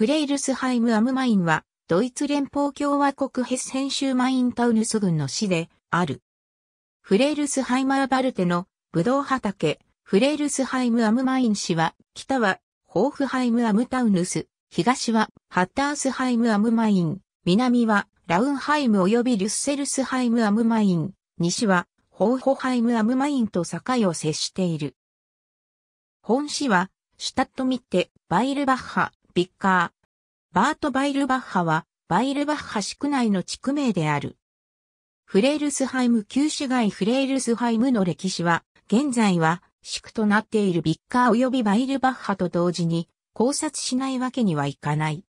フレイルスハイムアムマインは、ドイツ連邦共和国ヘッセン州マインタウヌス郡の市である。フレイルスハイマーバルテのブドウ畑、フレイルスハイムアムマイン市は、北はホーフハイムアムタウヌス、東はハッタースハイムアムマイン、南はラウンハイム及びリュッセルスハイムアムマイン、西はホーホハイムアムマインと境を接している。本市は、シュタットミッテ、バイルバッハ、ピッカー。バート・バイルバッハは、バイルバッハ宿内の地区名である。フレールスハイム旧市街フレールスハイムの歴史は、現在は、宿となっているビッカー及びバイルバッハと同時に、考察しないわけにはいかない。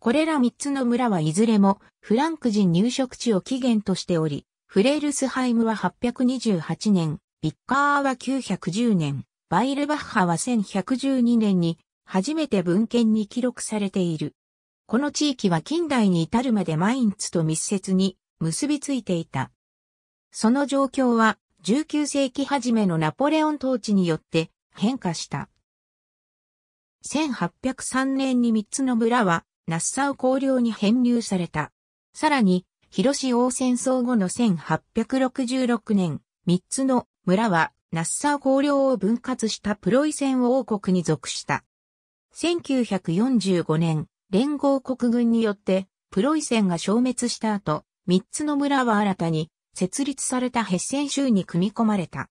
これら三つの村はいずれもフランク人入植地を起源としており、フレールスハイムは828年、ビッカーは910年、バイルバッハは1112年に初めて文献に記録されている。この地域は近代に至るまでマインツと密接に結びついていた。その状況は19世紀初めのナポレオン統治によって変化した。1803年に3つの村はナッサウ公領に編入された。さらに、広島戦争後の1866年、3つの村はナッサウ公領を分割したプロイセン王国に属した。1945年、連合国軍によってプロイセンが消滅した後、三つの村は新たに設立されたヘッセン州に組み込まれた。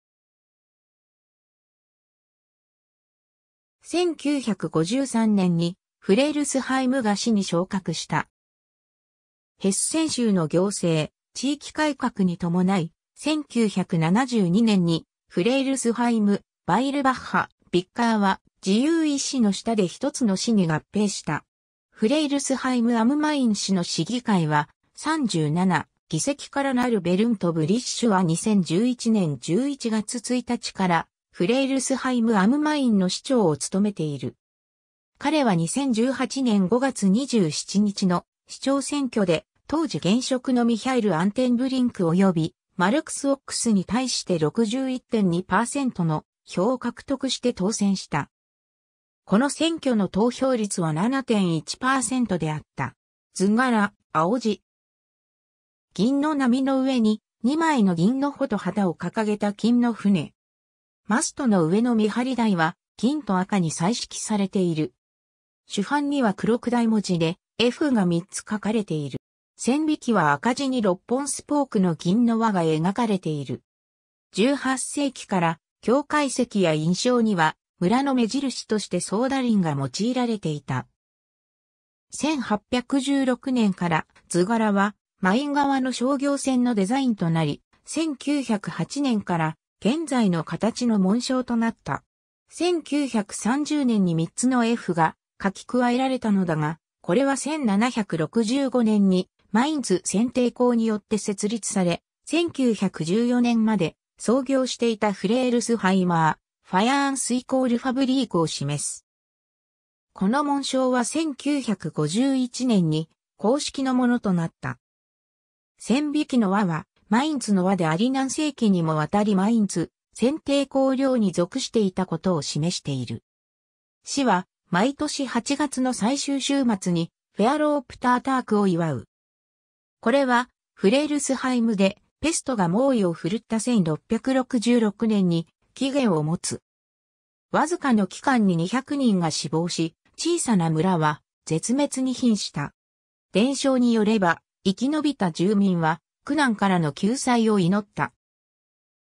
1953年にフレールスハイムが市に昇格した。ヘッセン州の行政、地域改革に伴い、1972年にフレールスハイム、バイルバッハ、ビッカーは自由意志の下で一つの市に合併した。フレイルスハイム・アムマイン市の市議会は37議席からなるベルント・ブリッシュは2011年11月1日からフレイルスハイム・アムマインの市長を務めている。彼は2018年5月27日の市長選挙で当時現職のミハイル・アンテンブリンク及びマルクス・オックスに対して61.2%の票を獲得して当選した。この選挙の投票率は7.1%であった。図柄、青字。銀の波の上に2枚の銀の穂と旗を掲げた金の船。マストの上の見張り台は金と赤に彩色されている。主犯には黒く大文字で F が3つ書かれている。線引きは赤字に6本スポークの銀の輪が描かれている。18世紀から境界石や印象には、村の目印としてソーダリンが用いられていた。1816年から図柄はマイン側の商業船のデザインとなり、1908年から現在の形の紋章となった。1930年に3つの F が書き加えられたのだが、これは1765年にマインズ選定校によって設立され、1914年まで創業していたフレールスハイマー、ファイーンスイコールファブリークを示す。この紋章は1951年に公式のものとなった。千匹の輪は、マインツの輪であり何世紀にもわたりマインツ、選定工領に属していたことを示している。市は、毎年8月の最終週末に、フェアロープタータークを祝う。これは、フレールスハイムで、ペストが猛威を振るった1666年に期限を持つ。わずかの期間に200人が死亡し、小さな村は絶滅に瀕した。伝承によれば、生き延びた住民は苦難からの救済を祈った。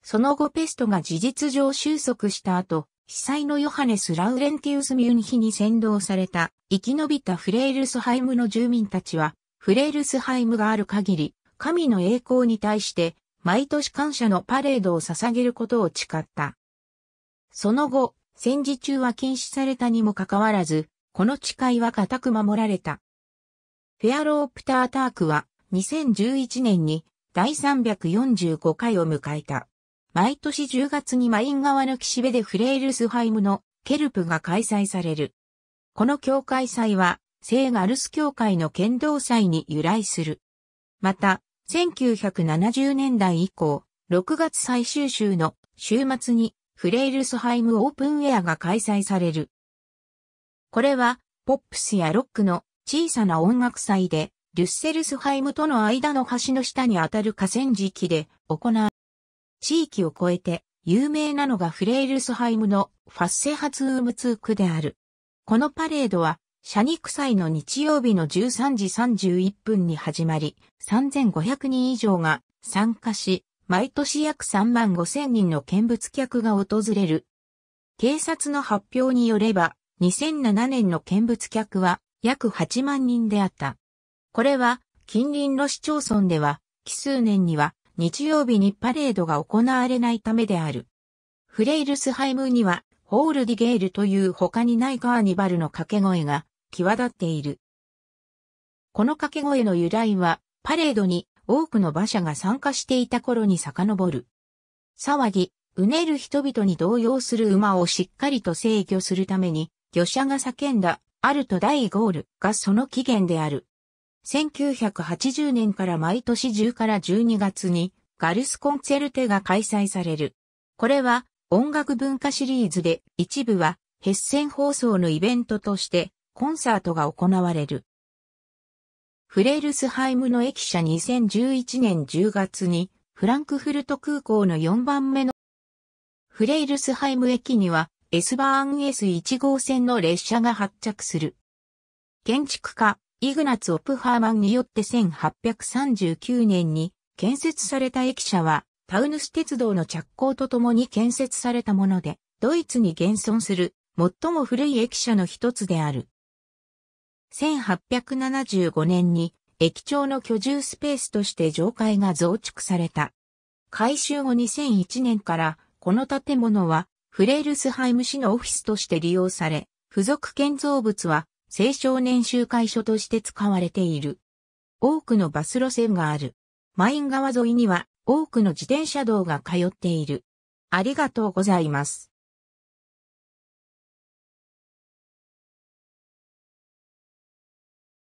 その後ペストが事実上収束した後、被災のヨハネス・ラウレンティウス・ミュンヒに先導された生き延びたフレールスハイムの住民たちは、フレールスハイムがある限り、神の栄光に対して、毎年感謝のパレードを捧げることを誓った。その後、戦時中は禁止されたにもかかわらず、この誓いは固く守られた。フェアロー・プター・タークは2011年に第345回を迎えた。毎年10月にマイン川の岸辺でフレイルスハイムのケルプが開催される。この教会祭は聖ガルス教会の剣道祭に由来する。また、1970年代以降、6月最終週の週末にフレイルスハイムオープンウェアが開催される。これは、ポップスやロックの小さな音楽祭で、デュッセルスハイムとの間の橋の下にあたる河川敷で行う。地域を超えて有名なのがフレイルスハイムのファッセハツームツークである。このパレードはシャニク祭の日曜日の13時31分に始まり、3500人以上が参加し、毎年約3万5000人の見物客が訪れる。警察の発表によれば、2007年の見物客は約8万人であった。これは近隣の市町村では、奇数年には日曜日にパレードが行われないためである。フレイルスハイムには、ホールディゲールという他にないカーニバルの掛け声が際立っている。この掛け声の由来は、パレードに多くの馬車が参加していた頃に遡る。騒ぎ、うねる人々に動揺する馬をしっかりと制御するために、魚車が叫んだ、アルト第ゴールがその起源である。1980年から毎年10から12月にガルスコンツェルテが開催される。これは音楽文化シリーズで一部はヘッセン放送のイベントとしてコンサートが行われる。フレールスハイムの駅舎2011年10月にフランクフルト空港の4番目のフレールスハイム駅には S バーン S1 号線の列車が発着する。建築家イグナツ・オプハーマンによって1839年に建設された駅舎はタウヌス鉄道の着工とともに建設されたもので、ドイツに現存する最も古い駅舎の一つである。1875年に駅長の居住スペースとして上階が増築された。改修後2001年からこの建物はフレールスハイム市のオフィスとして利用され、付属建造物は青少年集会所として使われている。多くのバス路線がある。マイン川沿いには多くの自転車道が通っている。ありがとうございます。